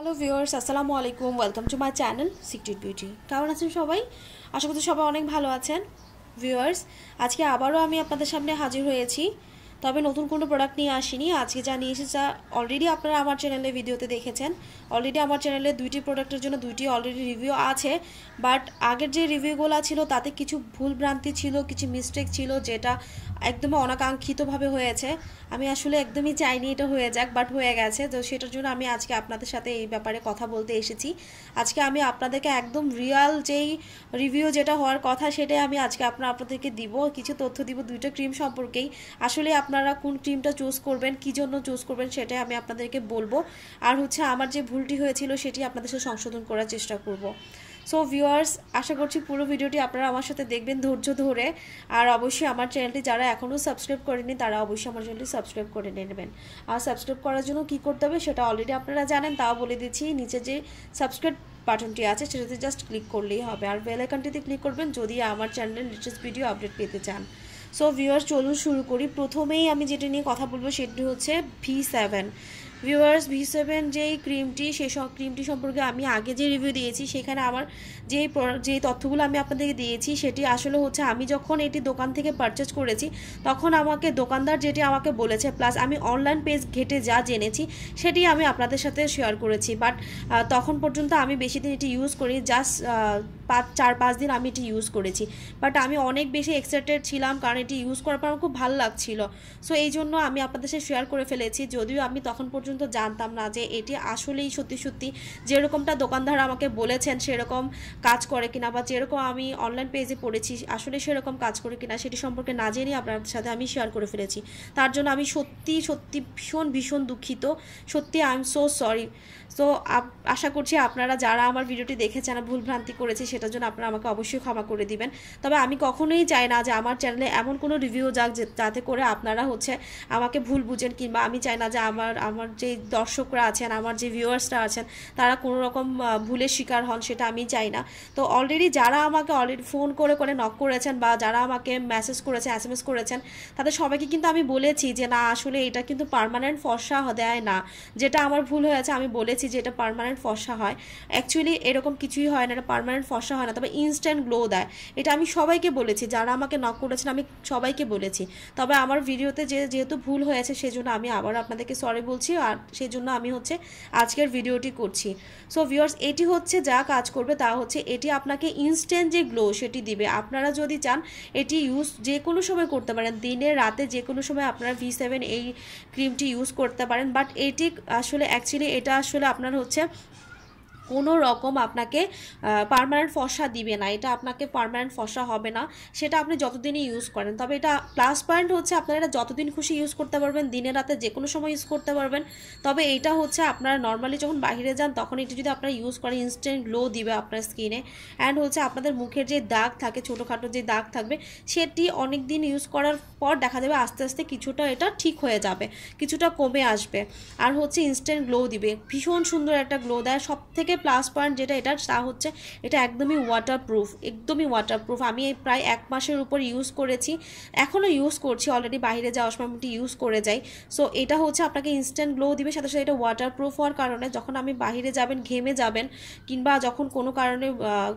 hello viewers আসসালামু আলাইকুম welcome to my channel secret beauty কেমন আছেন সবাই আশা করছি সবাই অনেক ভালো আছেন ভিউয়ার্স আজকে আবারও আমি আপনাদের সামনে হাজির হয়েছি তবে নতুন কোনো প্রোডাক্ট নিয়ে আসিনি আজকে যা নিয়ে এসেছি যা অলরেডি আপনারা আমার চ্যানেলে ভিডিওতে দেখেছেন অলরেডি আমার চ্যানেলে দুইটি প্রোডাক্টের জন্য দুইটি অলরেডি রিভিউ আছে বাট আগের যে রিভিউগুলো ছিল তাতে কিছু ভুল ভ্রান্তি ছিল কিছু মিস্টেক ছিল যেটা একদমই অনাকাঙ্ক্ষিতভাবে হয়েছে আমি আসলে একদমই চাইনি এটা হয়ে যাক বাট হয়ে গেছে তো সেটার জন্য আমি আজকে আপনাদের সাথে এই ব্যাপারে কথা বলতে এসেছি আজকে আমি আপনাদেরকে একদম রিয়াল যেই রিভিউ যেটা হওয়ার কথা সেটাই আমি আজকে আপনার আপনাদেরকে দিব কিছু তথ্য দিব দুইটা ক্রিম সম্পর্কেই আসলে আপনারা কোন ক্রিমটা চুজ করবেন কি জন্য চুজ করবেন সেটাই আমি আপনাদেরকে বলবো আর হচ্ছে আমার যে ভুলটি হয়েছিল সেটি আপনাদের সাথে সংশোধন করার চেষ্টা করব সো ভিউয়ার্স আশা করছি পুরো ভিডিওটি আপনারা আমার সাথে দেখবেন ধৈর্য ধরে আর অবশ্যই আমার চ্যানেলটি যারা এখনও সাবস্ক্রাইব করেনি তারা অবশ্যই আমার চ্যানেলটি সাবস্ক্রাইব করে নেবেন আর সাবস্ক্রাইব করার জন্য কি করতে হবে সেটা অলরেডি আপনারা জানেন তাও বলে দিচ্ছি নিচে যে সাবস্ক্রাইব বাটনটি আছে সেটাতে জাস্ট ক্লিক করলেই হবে আর বেল আইকনটিতে ক্লিক করবেন যদি আমার চ্যানেলের লেটেস্ট ভিডিও আপডেট পেতে চান সো ভিউয়ার্স চলুন শুরু করি প্রথমেই আমি যেটা নিয়ে কথা বলবো সেটি হচ্ছে V seven viewers V seven যেই ক্রিমটি সেই সব ক্রিমটি সম্পর্কে আমি আগে যে রিভিউ দিয়েছি সেখানে আমার যেই যে তথ্যগুলো আমি আপনাদেরকে দিয়েছি সেটি আসলে হচ্ছে আমি যখন এটি দোকান থেকে পারচেজ করেছি তখন আমাকে দোকানদার যেটি আমাকে বলেছে প্লাস আমি অনলাইন পেজ ঘেটে যা জেনেছি সেটি আমি আপনাদের সাথে শেয়ার করেছি বাট তখন পর্যন্ত আমি বেশি দিন এটি ইউজ করি জাস্ট পাঁচ চার পাঁচ দিন আমি এটি ইউজ করেছি বাট আমি অনেক বেশি এক্সাইটেড ছিলাম কারণ এটি ইউজ করার পর আমার খুব ভালো লাগছিল সো এই জন্য আমি আপনাদের সাথে শেয়ার করে ফেলেছি যদিও আমি তখন পর্যন্ত পর্যন্ত জানতাম না যে এটি আসলেই সত্যি সত্যি যেরকমটা দোকানদার আমাকে বলেছেন সেরকম কাজ করে কিনা বা যেরকম আমি অনলাইন পেজে পড়েছি আসলে সেরকম কাজ করে কিনা সেটি সম্পর্কে না জেনে আপনার সাথে আমি শেয়ার করে ফেলেছি তার জন্য আমি সত্যি সত্যি ভীষণ ভীষণ দুঃখিত সত্যি I am so sorry so আশা করছি আপনারা যারা আমার ভিডিওটি দেখেছেন ভুলভ্রান্তি ভ্রান্তি করেছে সেটার জন্য আপনারা আমাকে অবশ্যই ক্ষমা করে দিবেন তবে আমি কখনোই চাই না যে আমার চ্যানেলে এমন কোনো রিভিউ যাক যাতে করে আপনারা হচ্ছে আমাকে ভুল বুঝেন কিংবা আমি চাই না যে আমার আমার যে দর্শকরা আছেন আমার যে ভিউয়ার্সরা আছেন তারা কোনো রকম ভুলের শিকার হন সেটা আমি চাই না তো অলরেডি যারা আমাকে অলরেডি ফোন করে করে নক করেছেন বা যারা আমাকে মেসেজ করেছে এস এম এস করেছেন তাদের সবাইকে কিন্তু আমি বলেছি যে না আসলে এটা কিন্তু পারমানেন্ট ফর্সা দেয় না যেটা আমার ভুল হয়েছে আমি বলেছি যে এটা পারমানেন্ট ফর্সা হয় অ্যাকচুয়ালি এরকম কিছুই হয় না এটা পারমানেন্ট ফর্সা হয় না তবে ইনস্ট্যান্ট গ্লো দেয় এটা আমি সবাইকে বলেছি যারা আমাকে নক করেছেন আমি সবাইকে বলেছি তবে আমার ভিডিওতে যে যেহেতু ভুল হয়েছে সেজন্য আমি আবার আপনাদেরকে সরি বলছি তার সেই জন্য আমি হচ্ছে আজকের ভিডিওটি করছি সো ভিউয়ার্স এটি হচ্ছে যা কাজ করবে তা হচ্ছে এটি আপনাকে ইনস্ট্যান্ট যে গ্লো সেটি দিবে আপনারা যদি চান এটি ইউজ যে কোনো সময় করতে পারেন দিনে রাতে যে কোনো সময় আপনারা ভি সেভেন এই ক্রিমটি ইউজ করতে পারেন বাট এটি আসলে অ্যাকচুয়ালি এটা আসলে আপনার হচ্ছে কোনো রকম আপনাকে পারমানেন্ট ফসা দিবে না এটা আপনাকে পারমানেন্ট ফসা হবে না সেটা আপনি যতদিনই ইউজ করেন তবে এটা প্লাস পয়েন্ট হচ্ছে আপনারা এটা যতদিন খুশি ইউজ করতে পারবেন দিনে রাতে যে কোনো সময় ইউজ করতে পারবেন তবে এটা হচ্ছে আপনারা নর্মালি যখন বাহিরে যান তখন এটা যদি আপনারা ইউজ করেন ইনস্ট্যান্ট গ্লো দিবে আপনার স্কিনে অ্যান্ড হচ্ছে আপনাদের মুখের যে দাগ থাকে ছোটোখাটো যে দাগ থাকবে সেটি অনেক দিন ইউজ করার পর দেখা যাবে আস্তে আস্তে কিছুটা এটা ঠিক হয়ে যাবে কিছুটা কমে আসবে আর হচ্ছে ইনস্ট্যান্ট গ্লো দিবে ভীষণ সুন্দর একটা গ্লো দেয় সব থেকে প্লাস পয়েন্ট যেটা এটা তা হচ্ছে এটা একদমই ওয়াটারপ্রুফ একদমই ওয়াটারপ্রুফ আমি এই প্রায় এক মাসের উপর ইউজ করেছি এখনও ইউজ করছি অলরেডি বাইরে যাওয়ার সময় মোটামুটি ইউজ করে যাই সো এটা হচ্ছে আপনাকে ইনস্ট্যান্ট গ্লো দিবে সাথে সাথে এটা ওয়াটারপ্রুফ হওয়ার কারণে যখন আমি বাইরে যাবেন ঘেমে যাবেন কিংবা যখন কোনো কারণে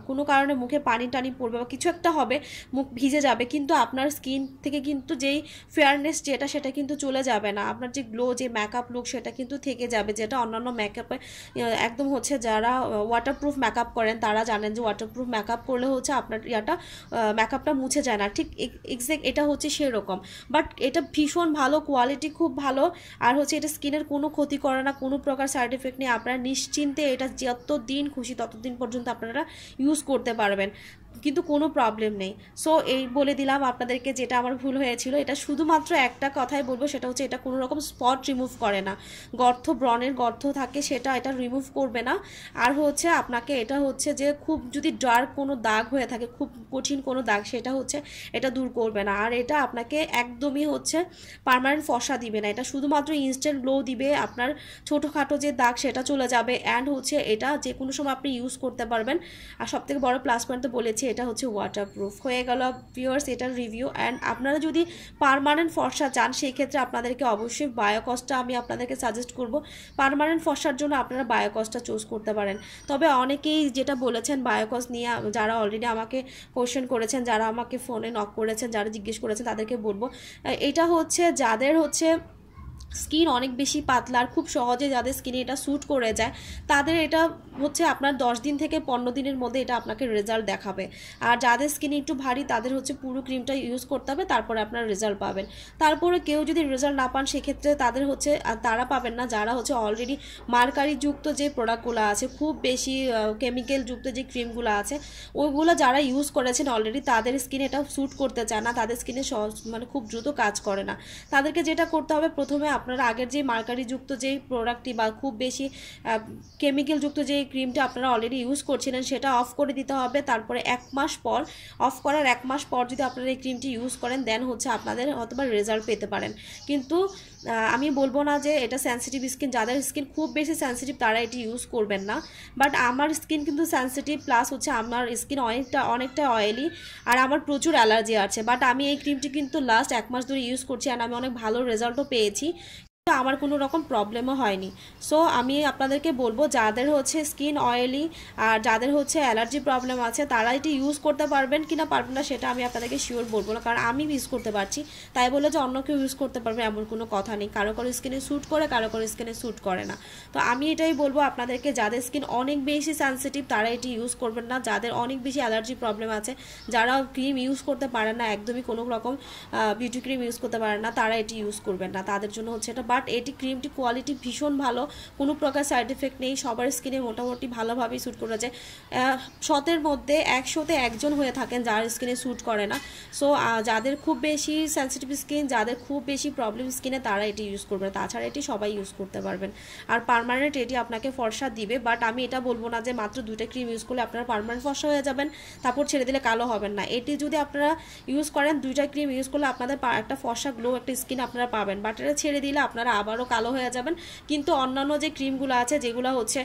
কোনো কারণে মুখে পানি টানি পড়বে বা কিছু একটা হবে মুখ ভিজে যাবে কিন্তু আপনার স্কিন থেকে কিন্তু যেই ফেয়ারনেস যেটা সেটা কিন্তু চলে যাবে না আপনার যে গ্লো যে মেকআপ লুক সেটা কিন্তু থেকে যাবে যেটা অন্যান্য মেকআপে একদম হচ্ছে যারা যারা ওয়াটারপ্রুফ মেকআপ করেন তারা জানেন যে ওয়াটারপ্রুফ মেকআপ করলে হচ্ছে আপনার ইয়াটা মেকআপটা মুছে যায় না ঠিক এক্স্যাক্ট এটা হচ্ছে সেরকম বাট এটা ভীষণ ভালো কোয়ালিটি খুব ভালো আর হচ্ছে এটা স্কিনের কোনো ক্ষতি করে না কোনো প্রকার সাইড এফেক্ট নেই আপনারা নিশ্চিন্তে এটা যত দিন খুশি ততদিন পর্যন্ত আপনারা ইউজ করতে পারবেন কিন্তু কোনো প্রবলেম নেই সো এই বলে দিলাম আপনাদেরকে যেটা আমার ভুল হয়েছিল এটা শুধুমাত্র একটা কথাই বলবো সেটা হচ্ছে এটা কোনো রকম স্পট রিমুভ করে না গর্থ ব্রণের গর্থ থাকে সেটা এটা রিমুভ করবে না আর হচ্ছে আপনাকে এটা হচ্ছে যে খুব যদি ডার্ক কোনো দাগ হয়ে থাকে খুব কঠিন কোনো দাগ সেটা হচ্ছে এটা দূর করবে না আর এটা আপনাকে একদমই হচ্ছে পারমানেন্ট ফসা দিবে না এটা শুধুমাত্র ইনস্ট্যান্ট গ্লো দিবে আপনার ছোটোখাটো যে দাগ সেটা চলে যাবে অ্যান্ড হচ্ছে এটা যে কোনো সময় আপনি ইউজ করতে পারবেন আর সবথেকে বড় প্লাস পয়েন্ট তো বলেছি দিয়েছি এটা হচ্ছে ওয়াটারপ্রুফ হয়ে গেল পিওর্স এটার রিভিউ অ্যান্ড আপনারা যদি পারমানেন্ট ফর্সা চান সেই ক্ষেত্রে আপনাদেরকে অবশ্যই বায়োকসটা আমি আপনাদেরকে সাজেস্ট করব পারমানেন্ট ফর্সার জন্য আপনারা বায়োকসটা চুজ করতে পারেন তবে অনেকেই যেটা বলেছেন বায়োকস নিয়ে যারা অলরেডি আমাকে কোশ্চেন করেছেন যারা আমাকে ফোনে নক করেছেন যারা জিজ্ঞেস করেছেন তাদেরকে বলবো এটা হচ্ছে যাদের হচ্ছে স্কিন অনেক বেশি পাতলা আর খুব সহজে যাদের স্কিনে এটা স্যুট করে যায় তাদের এটা হচ্ছে আপনার দশ দিন থেকে পনেরো দিনের মধ্যে এটা আপনাকে রেজাল্ট দেখাবে আর যাদের স্কিন একটু ভারী তাদের হচ্ছে পুরো ক্রিমটা ইউজ করতে হবে তারপরে আপনার রেজাল্ট পাবেন তারপরে কেউ যদি রেজাল্ট না পান সেক্ষেত্রে তাদের হচ্ছে তারা পাবেন না যারা হচ্ছে অলরেডি মার্কারি যুক্ত যে প্রোডাক্টগুলো আছে খুব বেশি কেমিক্যাল যুক্ত যে ক্রিমগুলো আছে ওইগুলো যারা ইউজ করেছেন অলরেডি তাদের স্কিনে এটা স্যুট করতে চায় না তাদের স্কিনে মানে খুব দ্রুত কাজ করে না তাদেরকে যেটা করতে হবে প্রথমে আপনারা আগের যে মার্কারিযুক্ত যে প্রোডাক্টটি বা খুব বেশি কেমিক্যালযুক্ত যে ক্রিমটা আপনারা অলরেডি ইউজ করছিলেন সেটা অফ করে দিতে হবে তারপরে এক মাস পর অফ করার এক মাস পর যদি আপনারা এই ক্রিমটি ইউজ করেন দেন হচ্ছে আপনাদের হয়তো রেজাল্ট পেতে পারেন কিন্তু আমি বলবো না যে এটা সেন্সিটিভ স্কিন যাদের স্কিন খুব বেশি সেন্সিটিভ তারা এটি ইউজ করবেন না বাট আমার স্কিন কিন্তু সেন্সিটিভ প্লাস হচ্ছে আমার স্কিন অনেকটা অনেকটা অয়েলি আর আমার প্রচুর অ্যালার্জি আছে বাট আমি এই ক্রিমটি কিন্তু লাস্ট এক মাস ধরে ইউজ করছি আর আমি অনেক ভালো রেজাল্টও পেয়েছি আমার কোনো রকম প্রবলেমও হয়নি সো আমি আপনাদেরকে বলবো যাদের হচ্ছে স্কিন অয়েলি আর যাদের হচ্ছে অ্যালার্জি প্রবলেম আছে তারা এটি ইউজ করতে পারবেন কি না পারবেন না সেটা আমি আপনাদেরকে শিওর বলবো না কারণ আমি ইউজ করতে পারছি তাই বলে যে অন্য কেউ ইউজ করতে পারবে এমন কোনো কথা নেই কারো কারো স্কিনে শ্যুট করে কারো কারো স্কিনে শ্যুট করে না তো আমি এটাই বলবো আপনাদেরকে যাদের স্কিন অনেক বেশি সেন্সিটিভ তারা এটি ইউজ করবেন না যাদের অনেক বেশি অ্যালার্জি প্রবলেম আছে যারা ক্রিম ইউজ করতে পারেন না একদমই কোনো রকম বিউটি ক্রিম ইউজ করতে পারে না তারা এটি ইউজ করবেন না তাদের জন্য হচ্ছে এটা বাট এটি ক্রিমটি কোয়ালিটি ভীষণ ভালো কোনো প্রকার সাইড এফেক্ট নেই সবার স্কিনে মোটামুটি ভালোভাবেই শ্যুট করে যায় শতের মধ্যে একশোতে একজন হয়ে থাকেন যার স্কিনে শ্যুট করে না সো যাদের খুব বেশি সেন্সিটিভ স্কিন যাদের খুব বেশি প্রবলেম স্কিনে তারা এটি ইউজ করবে তাছাড়া এটি সবাই ইউজ করতে পারবেন আর পারমানেন্ট এটি আপনাকে ফর্সা দিবে বাট আমি এটা বলবো না যে মাত্র দুটো ক্রিম ইউজ করলে আপনারা পারমানেন্ট ফর্সা হয়ে যাবেন তারপর ছেড়ে দিলে কালো হবেন না এটি যদি আপনারা ইউজ করেন দুইটা ক্রিম ইউজ করলে আপনাদের একটা ফর্সা গ্লো একটা স্কিন আপনারা পাবেন বাট এটা ছেড়ে দিলে আপনার আপনারা আবারও কালো হয়ে যাবেন কিন্তু অন্যান্য যে ক্রিমগুলো আছে যেগুলো হচ্ছে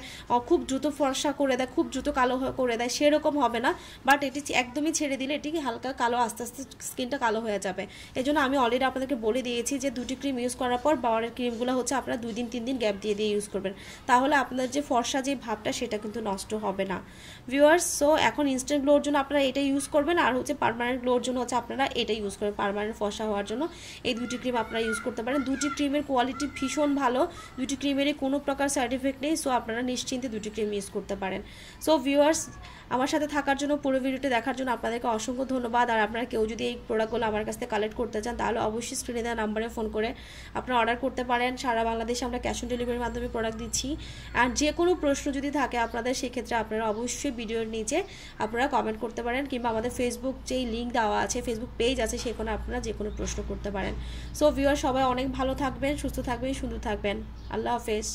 খুব দ্রুত ফর্সা করে দেয় খুব দ্রুত কালো করে দেয় সেরকম হবে না বাট এটি একদমই ছেড়ে দিলে এটি হালকা কালো আস্তে আস্তে স্কিনটা কালো হয়ে যাবে এই জন্য আমি অলরেডি আপনাদেরকে বলে দিয়েছি যে দুটি ক্রিম ইউজ করার পর বাওয়ারের ক্রিমগুলো হচ্ছে আপনারা দুই দিন তিন দিন গ্যাপ দিয়ে দিয়ে ইউজ করবেন তাহলে আপনার যে ফর্সা যে ভাবটা সেটা কিন্তু নষ্ট হবে না ভিউয়ার্স সো এখন ইনস্ট্যান্ট গ্লোর জন্য আপনারা এটা ইউজ করবেন আর হচ্ছে পারমানেন্ট গ্লোর জন্য হচ্ছে আপনারা এটা ইউজ করবেন পারমানেন্ট ফর্সা হওয়ার জন্য এই দুটি ক্রিম আপনারা ইউজ করতে পারেন দুটি ক্রিমের কোয়ালিটি কোয়ালিটি ভীষণ ভালো দুটি ক্রিমেরই কোনো প্রকার সাইড এফেক্ট নেই সো আপনারা নিশ্চিন্তে দুটি ক্রিম ইউজ করতে পারেন সো ভিউয়ার্স আমার সাথে থাকার জন্য পুরো ভিডিওটি দেখার জন্য আপনাদেরকে অসংখ্য ধন্যবাদ আর আপনারা কেউ যদি এই প্রোডাক্টগুলো আমার কাছ থেকে কালেক্ট করতে চান তাহলে অবশ্যই স্ক্রিনে দেওয়া নাম্বারে ফোন করে আপনারা অর্ডার করতে পারেন সারা বাংলাদেশে আমরা ক্যাশ অন ডেলিভারির মাধ্যমে প্রোডাক্ট দিচ্ছি আর যে কোনো প্রশ্ন যদি থাকে আপনাদের সেক্ষেত্রে আপনারা অবশ্যই ভিডিওর নিচে আপনারা কমেন্ট করতে পারেন কিংবা আমাদের ফেসবুক যেই লিঙ্ক দেওয়া আছে ফেসবুক পেজ আছে সেখানে আপনারা যে কোনো প্রশ্ন করতে পারেন সো ভিউয়ার সবাই অনেক ভালো থাকবেন সুস্থ সুস্থ থাকবেন সুন্দর থাকবেন আল্লাহ হাফেজ